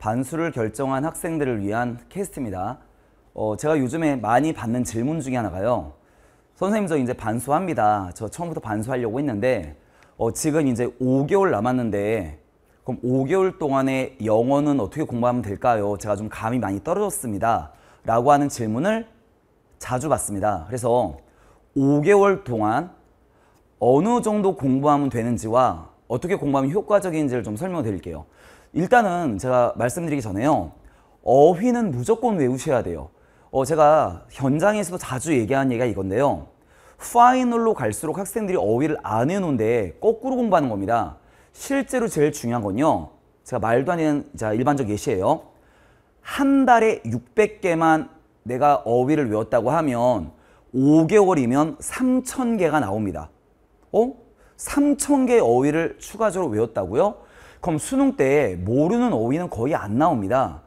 반수를 결정한 학생들을 위한 캐스트입니다. 어, 제가 요즘에 많이 받는 질문 중에 하나가요. 선생님 저 이제 반수합니다. 저 처음부터 반수하려고 했는데 어, 지금 이제 5개월 남았는데 그럼 5개월 동안에 영어는 어떻게 공부하면 될까요? 제가 좀 감이 많이 떨어졌습니다. 라고 하는 질문을 자주 받습니다. 그래서 5개월 동안 어느 정도 공부하면 되는지와 어떻게 공부하면 효과적인지를 좀 설명드릴게요. 일단은 제가 말씀드리기 전에요. 어휘는 무조건 외우셔야 돼요. 어, 제가 현장에서도 자주 얘기하는 얘기가 이건데요. 파이널로 갈수록 학생들이 어휘를 안 해놓는데 거꾸로 공부하는 겁니다. 실제로 제일 중요한 건요. 제가 말도 안 되는 자, 일반적 예시예요. 한 달에 600개만 내가 어휘를 외웠다고 하면 5개월이면 3,000개가 나옵니다. 어? 3 0 0 0개 어휘를 추가적으로 외웠다고요? 그럼 수능 때 모르는 어휘는 거의 안 나옵니다.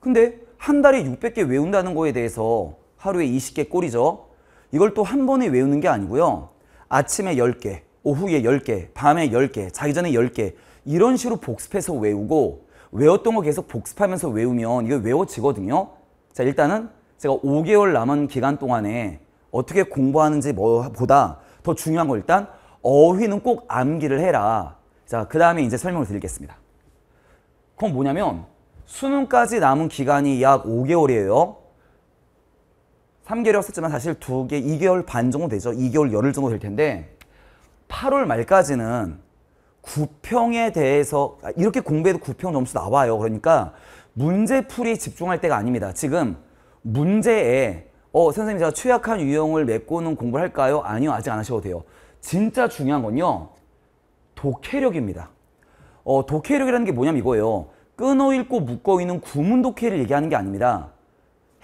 근데 한 달에 600개 외운다는 거에 대해서 하루에 20개 꼴이죠. 이걸 또 한 번에 외우는 게 아니고요. 아침에 10개, 오후에 10개, 밤에 10개, 자기 전에 10개 이런 식으로 복습해서 외우고 외웠던 거 계속 복습하면서 외우면 이거 외워지거든요. 자 일단은 제가 5개월 남은 기간 동안에 어떻게 공부하는지 뭐보다 더 중요한 거 일단 어휘는 꼭 암기를 해라. 자, 그 다음에 이제 설명을 드리겠습니다. 그럼 뭐냐면 수능까지 남은 기간이 약 5개월이에요. 3개월 이 썼지만 사실 2개, 2개월 반 정도 되죠. 2개월 열흘 정도 될 텐데 8월 말까지는 구평에 대해서 아, 이렇게 공부해도 구평 점수 나와요. 그러니까 문제풀이 집중할 때가 아닙니다. 지금 문제에 어 선생님 제가 최악한 유형을 메꾸는 공부를 할까요? 아니요 아직 안 하셔도 돼요. 진짜 중요한 건요. 독해력입니다. 어, 독해력이라는 게 뭐냐면 이거예요. 끊어읽고 묶어있는 구문 독해를 얘기하는 게 아닙니다.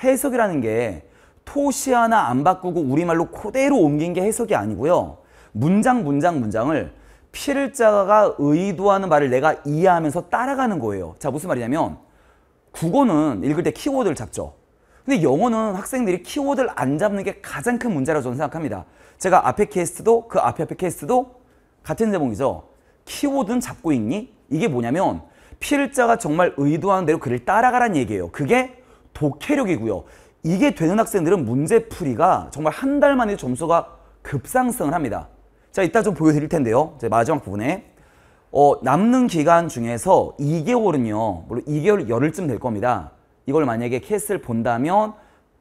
해석이라는 게 토시 하나 안 바꾸고 우리말로 그대로 옮긴 게 해석이 아니고요. 문장 문장 문장을 필자가 의도하는 말을 내가 이해하면서 따라가는 거예요. 자 무슨 말이냐면 국어는 읽을 때 키워드를 잡죠. 근데 영어는 학생들이 키워드를 안 잡는 게 가장 큰 문제라고 저는 생각합니다. 제가 앞에 캐스트도 그 앞에 앞에 캐스트도 같은 제목이죠. 키워드는 잡고 있니? 이게 뭐냐면 필자가 정말 의도하는 대로 그를 따라가란 얘기예요. 그게 독해력이고요. 이게 되는 학생들은 문제풀이가 정말 한 달 만에 점수가 급상승을 합니다. 자, 이따 좀 보여드릴 텐데요. 이제 마지막 부분에. 어, 남는 기간 중에서 2개월은요. 물론 2개월 열흘쯤 될 겁니다. 이걸 만약에 캐스를 본다면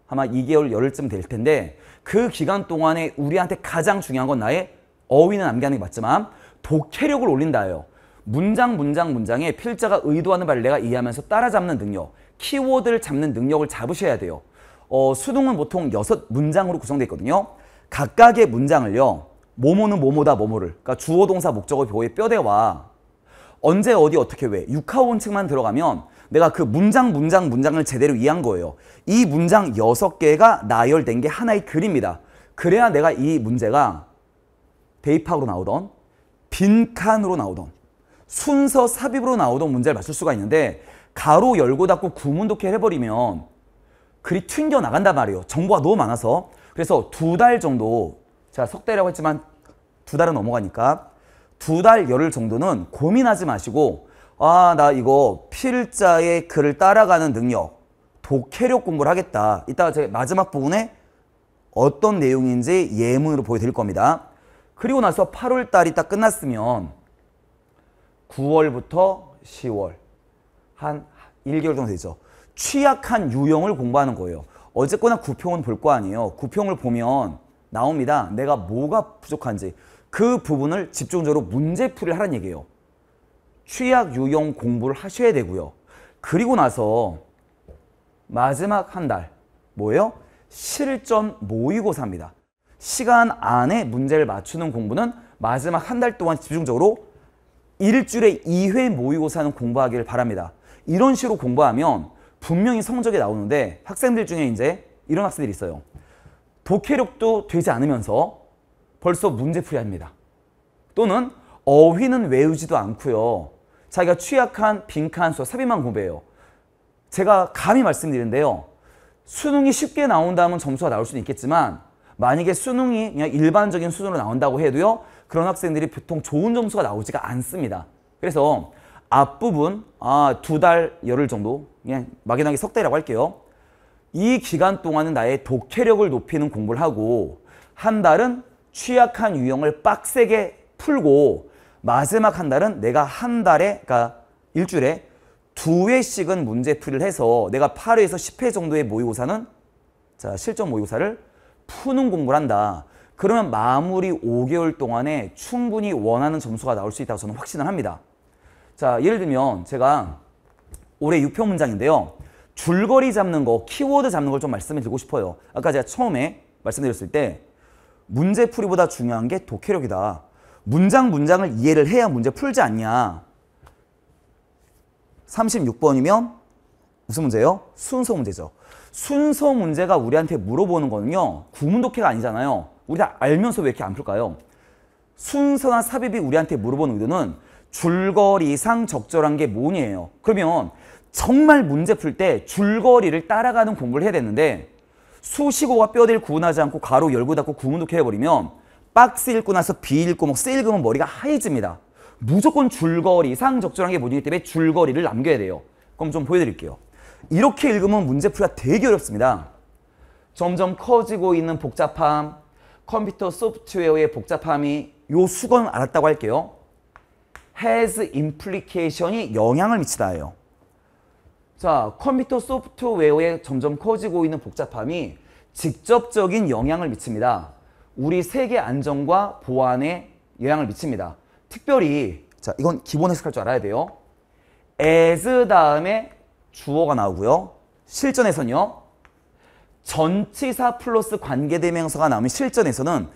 아마 2개월 열흘쯤 될 텐데 그 기간 동안에 우리한테 가장 중요한 건 나의 어휘는 암기하는 게 맞지만 독해력을 올린다예요. 문장 문장 문장에 필자가 의도하는 바를 내가 이해하면서 따라잡는 능력, 키워드를 잡는 능력을 잡으셔야 돼요. 어, 수능은 보통 여섯 문장으로 구성되어 있거든요. 각각의 문장을요. 뭐뭐는 뭐뭐다 뭐뭐를. 그러니까 주어 동사 목적어 보호의 뼈대와 언제 어디 어떻게 왜 육하원칙만 들어가면 내가 그 문장 문장 문장을 제대로 이해한 거예요. 이 문장 여섯 개가 나열된 게 하나의 글입니다. 그래야 내가 이 문제가 대입학으로 나오던 빈칸으로 나오던 순서 삽입으로 나오던 문제를 맞출 수가 있는데 가로 열고 닫고 구문독해 해버리면 글이 튕겨 나간단 말이에요. 정보가 너무 많아서 그래서 두 달 정도 제가 석대라고 했지만 두 달은 넘어가니까 두 달 열흘 정도는 고민하지 마시고 아 나 이거 필자의 글을 따라가는 능력 독해력 공부를 하겠다. 이따가 제 마지막 부분에 어떤 내용인지 예문으로 보여드릴 겁니다. 그리고 나서 8월 달이 딱 끝났으면 9월부터 10월 한 1개월 정도 되죠. 취약한 유형을 공부하는 거예요. 어쨌거나 구평은 볼 거 아니에요. 구평을 보면 나옵니다. 내가 뭐가 부족한지 그 부분을 집중적으로 문제풀이를 하는 얘기예요. 취약 유형 공부를 하셔야 되고요. 그리고 나서 마지막 한 달 뭐예요? 실전 모의고사입니다. 시간 안에 문제를 맞추는 공부는 마지막 한 달 동안 집중적으로 일주일에 2회 모의고사는 공부하기를 바랍니다. 이런 식으로 공부하면 분명히 성적이 나오는데 학생들 중에 이제 이런 학생들이 있어요. 독해력도 되지 않으면서 벌써 문제풀이 합니다. 또는 어휘는 외우지도 않고요. 자기가 취약한 빈칸 수와 삽입만 공부해요. 제가 감히 말씀드리는데요. 수능이 쉽게 나온다면 점수가 나올 수는 있겠지만 만약에 수능이 그냥 일반적인 수준으로 나온다고 해도요. 그런 학생들이 보통 좋은 점수가 나오지가 않습니다. 그래서 앞부분 아, 두 달 열흘 정도 그냥 막연하게 석 달이라고 할게요. 이 기간 동안은 나의 독해력을 높이는 공부를 하고 한 달은 취약한 유형을 빡세게 풀고 마지막 한 달은 내가 한 달에 그러니까 일주일에 두 회씩은 문제풀이를 해서 내가 8회에서 10회 정도의 모의고사는 자 실전 모의고사를 푸는 공부를 한다. 그러면 마무리 5개월 동안에 충분히 원하는 점수가 나올 수 있다고 저는 확신을 합니다. 자, 예를 들면 제가 올해 6표 문장인데요. 줄거리 잡는 거, 키워드 잡는 걸 좀말씀해 드리고 싶어요. 아까 제가 처음에 말씀드렸을 때 문제풀이보다 중요한 게 독해력이다. 문장 문장을 이해를 해야 문제 풀지 않냐. 36번이면 무슨 문제예요? 순서 문제죠. 순서 문제가 우리한테 물어보는 거는요. 구문독해가 아니잖아요. 우리 가 알면서 왜 이렇게 안 풀까요? 순서나 삽입이 우리한테 물어보는 의도는 줄거리상 적절한 게 뭐니에요. 그러면 정말 문제 풀 때 줄거리를 따라가는 공부를 해야 되는데 수식어와 뼈대를 구분하지 않고 가로 열고 닫고 구문독해 해버리면 박스 읽고 나서 비 읽고 뭐 C 읽으면 머리가 하얘집니다. 무조건 줄거리상 적절한 게뭐니 때문에 줄거리를 남겨야 돼요. 그럼 좀 보여드릴게요. 이렇게 읽으면 문제풀이가 되게 어렵습니다. 점점 커지고 있는 복잡함, 컴퓨터 소프트웨어의 복잡함이 요 수건 알았다고 할게요. has implication이 영향을 미치다예요. 자, 컴퓨터 소프트웨어에 점점 커지고 있는 복잡함이 직접적인 영향을 미칩니다. 우리 세계 안전과 보안에 영향을 미칩니다. 특별히 자, 이건 기본 해석할 줄 알아야 돼요. as 다음에 주어가 나오고요. 실전에서는요. 전치사 플러스 관계대명사가 나오면 실전에서는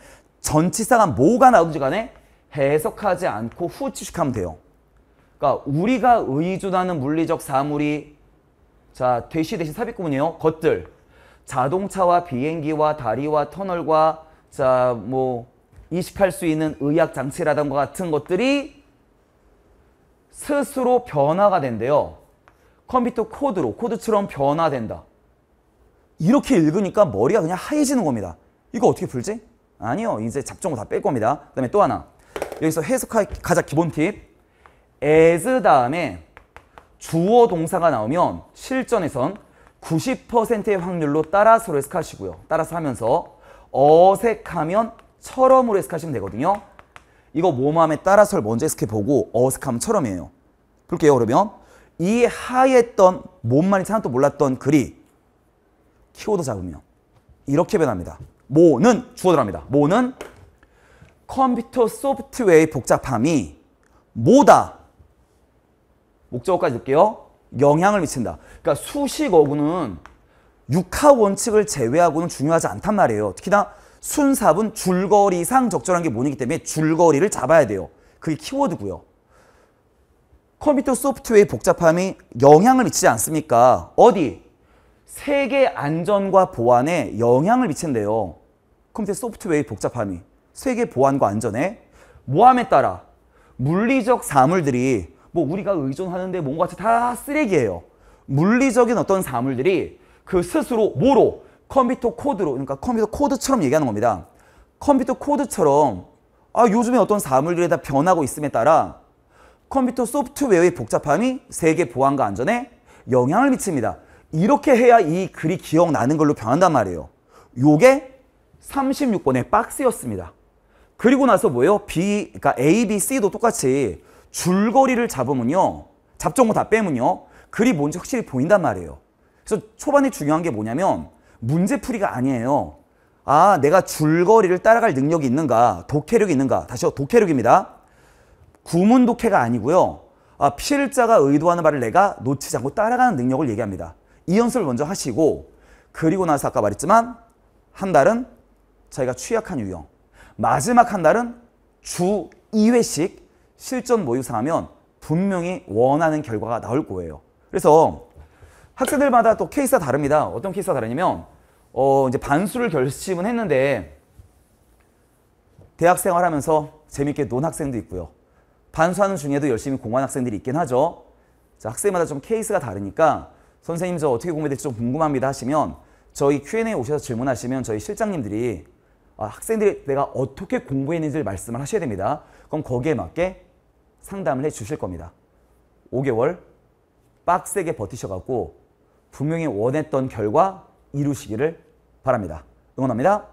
전치사가 뭐가 나오든지 간에 해석하지 않고 후치식하면 돼요. 그러니까 우리가 의존하는 물리적 사물이 자 대시 대신 삽입구문이에요. 것들 자동차와 비행기와 다리와 터널과 자뭐 이식할 수 있는 의학 장치라던가 같은 것들이 스스로 변화가 된대요. 컴퓨터 코드로 코드처럼 변화된다. 이렇게 읽으니까 머리가 그냥 하얘지는 겁니다. 이거 어떻게 풀지? 아니요. 이제 잡종을 다뺄 겁니다. 그 다음에 또 하나. 여기서 해석할 가장 기본 팁. as 다음에 주어 동사가 나오면 실전에선 90%의 확률로 따라서레스석하시고요 따라서 하면서 어색하면 처럼으로 해석하시면 되거든요. 이거 모함에 따라서 먼저 해석해보고 어색하면 처럼이에요. 볼게요 그러면 이 하였던 몸만이 하나도 몰랐던 글이 키워드 잡으면 이렇게 변합니다. 모는 주어들합니다. 모는 컴퓨터 소프트웨어의 복잡함이 뭐다? 목적어까지 넣게요 영향을 미친다. 그러니까 수식어구는 육하 원칙을 제외하고는 중요하지 않단 말이에요. 특히나 순삽은 줄거리상 적절한 게 모니기 때문에 줄거리를 잡아야 돼요. 그게 키워드고요. 컴퓨터 소프트웨어의 복잡함이 영향을 미치지 않습니까? 어디? 세계 안전과 보안에 영향을 미친대요. 컴퓨터 소프트웨어의 복잡함이 세계 보안과 안전에 모함에 따라 물리적 사물들이 뭐 우리가 의존하는데 뭔가 다 쓰레기예요. 물리적인 어떤 사물들이 그 스스로 뭐로 컴퓨터 코드로 그러니까 컴퓨터 코드처럼 얘기하는 겁니다. 컴퓨터 코드처럼 아 요즘에 어떤 사물들이 다 변하고 있음에 따라 컴퓨터 소프트웨어의 복잡함이 세계 보안과 안전에 영향을 미칩니다. 이렇게 해야 이 글이 기억나는 걸로 변한단 말이에요. 요게 36번의 박스였습니다. 그리고 나서 뭐예요? B, 그러니까 A, B, C도 똑같이 줄거리를 잡으면요. 잡종고 다 빼면요. 글이 뭔지 확실히 보인단 말이에요. 그래서 초반에 중요한 게 뭐냐면 문제풀이가 아니에요. 아, 내가 줄거리를 따라갈 능력이 있는가, 독해력이 있는가. 다시요, 독해력입니다. 구문 독해가 아니고요. 아, 필자가 의도하는 말을 내가 놓치지 않고 따라가는 능력을 얘기합니다. 이 연습을 먼저 하시고 그리고 나서 아까 말했지만 한 달은 자기가 취약한 유형 마지막 한 달은 주 2회씩 실전 모의고사 하면 분명히 원하는 결과가 나올 거예요. 그래서 학생들마다 또 케이스가 다릅니다. 어떤 케이스가 다르냐면 어 이제 반수를 결심은 했는데 대학 생활하면서 재밌게 논 학생도 있고요. 반수하는 중에도 열심히 공부한 학생들이 있긴 하죠. 자, 학생마다 좀 케이스가 다르니까 선생님 저 어떻게 공부될지 좀 궁금합니다 하시면 저희 Q&A 오셔서 질문하시면 저희 실장님들이 아, 학생들이 내가 어떻게 공부했는지를 말씀을 하셔야 됩니다. 그럼 거기에 맞게 상담을 해 주실 겁니다. 5개월 빡세게 버티셔갖고 분명히 원했던 결과 이루시기를 바랍니다. 응원합니다.